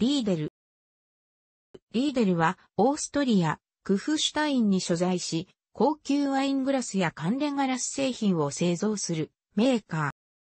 リーデル。リーデルは、オーストリア、クフシュタインに所在し、高級ワイングラスや関連ガラス製品を製造するメーカ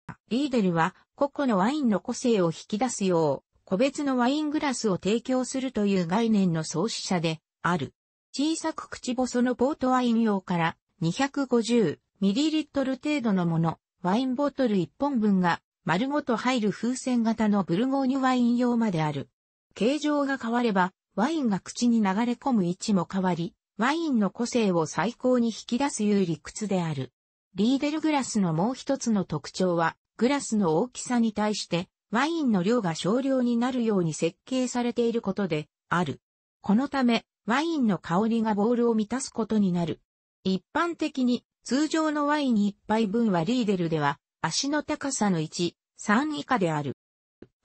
ー。リーデルは、個々のワインの個性を引き出すよう、個別のワイングラスを提供するという概念の創始者である。小さく口細のポートワイン用から2 5 0ミリリットル程度のもの、ワインボトル1本分が丸ごと入る風船型のブルゴーニュワイン用まである。形状が変われば、ワインが口に流れ込む位置も変わり、ワインの個性を最高に引き出す有利理屈である。リーデルグラスのもう一つの特徴は、グラスの大きさに対して、ワインの量が少量になるように設計されていることで、ある。このため、ワインの香りがボールを満たすことになる。一般的に、通常のワイン1杯分はリーデルでは、足の高さの1、3以下である。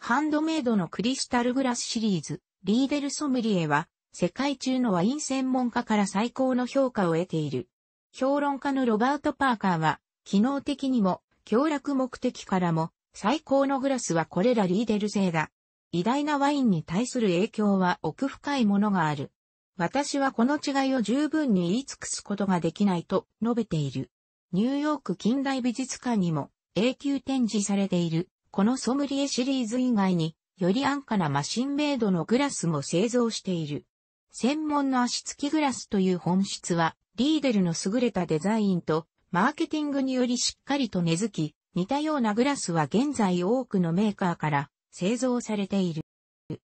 ハンドメイドのクリスタルグラスシリーズ、リーデルソムリエは、世界中のワイン専門家から最高の評価を得ている。評論家のロバート・パーカーは、機能的にも、協楽目的からも、最高のグラスはこれらリーデル製だ。偉大なワインに対する影響は奥深いものがある。私はこの違いを十分に言い尽くすことができないと述べている。ニューヨーク近代美術館にも永久展示されているこのソムリエシリーズ以外に、より安価なマシンメイドのグラスも製造している。専門の足付きグラスという本質は、リーデルの優れたデザインと、マーケティングによりしっかりと根付き、似たようなグラスは現在多くのメーカーから製造されている。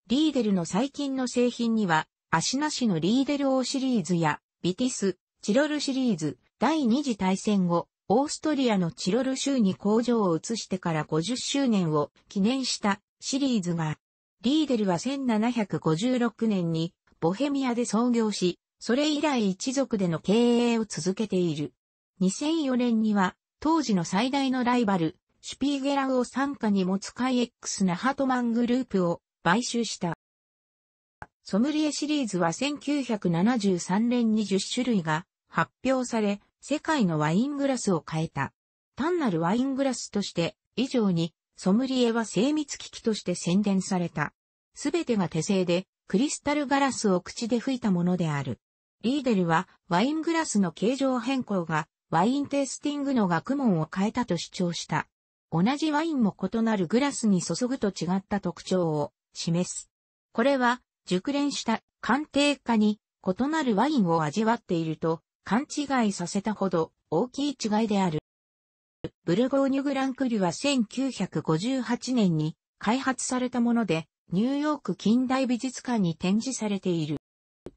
リーデルの最近の製品には、足なしのリーデル王シリーズや、ビティス、チロルシリーズ、第二次大戦後、オーストリアのチロル州に工場を移してから50周年を記念したシリーズが、リーデルは1756年にボヘミアで創業し、それ以来一族での経営を続けている。2004年には、当時の最大のライバル、シュピーゲラウを傘下に持つカイエックスハトマングループを買収した。ソムリエシリーズは1973年に10種類が発表され、世界のワイングラスを変えた。単なるワイングラスとして以上にソムリエは精密機器として宣伝された。すべてが手製でクリスタルガラスを口で吹いたものである。リーデルはワイングラスの形状変更がワインテイスティングの学問を変えたと主張した。同じワインも異なるグラスに注ぐと違った特徴を示す。これは熟練した鑑定家に異なるワインを味わっていると勘違いさせたほど大きい違いである。ブルゴーニュグランクリュは1958年に開発されたもので、ニューヨーク近代美術館に展示されている。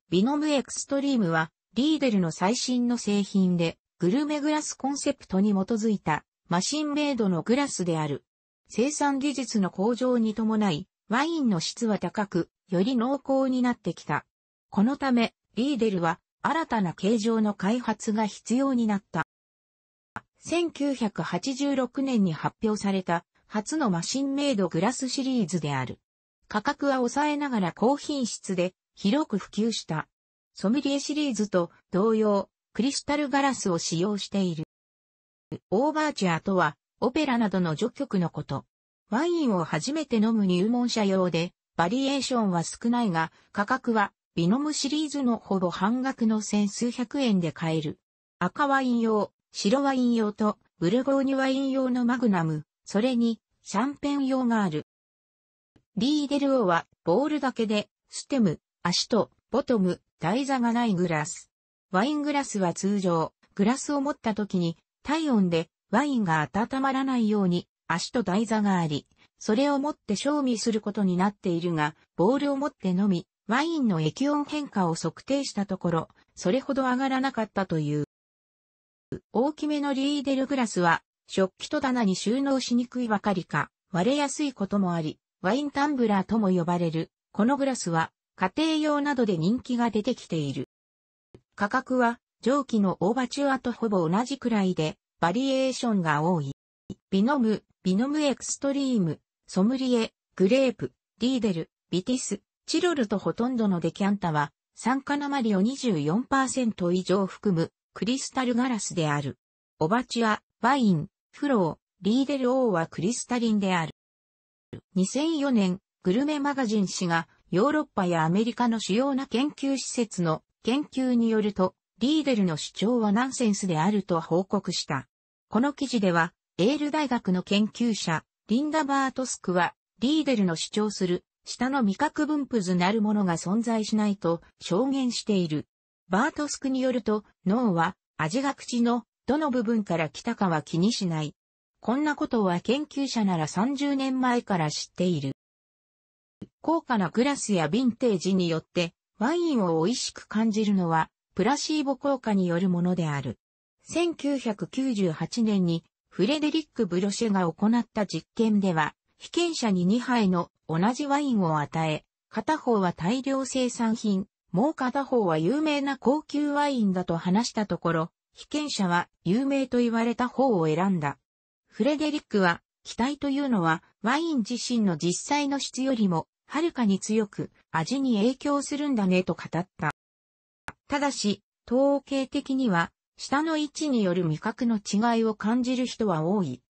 ビノムエクストリームは、リーデルの最新の製品で、グルメグラスコンセプトに基づいた、マシンメイドのグラスである。生産技術の向上に伴い、ワインの質は高く、より濃厚になってきた。このため、リーデルは、新たな形状の開発が必要になった。1986年に発表された初のマシンメイドグラスシリーズである。価格は抑えながら高品質で広く普及した。ソムリエシリーズと同様、クリスタルガラスを使用している。オーバーチャアとは、オペラなどの序曲のこと。ワインを初めて飲む入門者用で、バリエーションは少ないが、価格はビノムシリーズのほぼ半額の千数百円で買える。赤ワイン用、白ワイン用と、ブルゴーニュワイン用のマグナム、それに、シャンペン用がある。リーデルオは、ボールだけで、ステム、足と、ボトム、台座がないグラス。ワイングラスは通常、グラスを持った時に、体温で、ワインが温まらないように、足と台座があり、それを持って賞味することになっているが、ボールを持ってのみ、ワインの液温変化を測定したところ、それほど上がらなかったという。大きめのリーデルグラスは、食器と棚に収納しにくいばかりか、割れやすいこともあり、ワインタンブラーとも呼ばれる、このグラスは、家庭用などで人気が出てきている。価格は、上記のオーバチュアとほぼ同じくらいで、バリエーションが多い。ビノム、ビノムエクストリーム、ソムリエ、グレープ、リーデル、ビティス、チロルとほとんどのデキャンタは、酸化鉛を24%以上含むクリスタルガラスである。オバチュア、ワイン、フロー、リーデル王はクリスタリンである。2004年、グルメマガジン誌がヨーロッパやアメリカの主要な研究施設の研究によると、リーデルの主張はナンセンスであると報告した。この記事では、エール大学の研究者、リンダ・バートスクは、リーデルの主張する下の味覚分布図なるものが存在しないと証言している。バートスクによると、脳は味が口のどの部分から来たかは気にしない。こんなことは研究者なら30年前から知っている。高価なグラスやヴィンテージによってワインを美味しく感じるのはプラシーボ効果によるものである。1998年にフレデリック・ブロシェが行った実験では被験者に2杯の同じワインを与え、片方は大量生産品、もう片方は有名な高級ワインだと話したところ、被験者は有名と言われた方を選んだ。フレデリックは、期待というのはワイン自身の実際の質よりも、はるかに強く味に影響するんだねと語った。ただし、統計的には、下の位置による味覚の違いを感じる人は多い。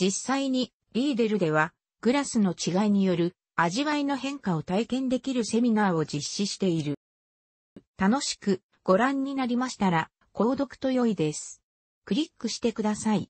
実際に、リーデルでは、グラスの違いによる味わいの変化を体験できるセミナーを実施している。楽しくご覧になりましたら、購読と良いです。クリックしてください。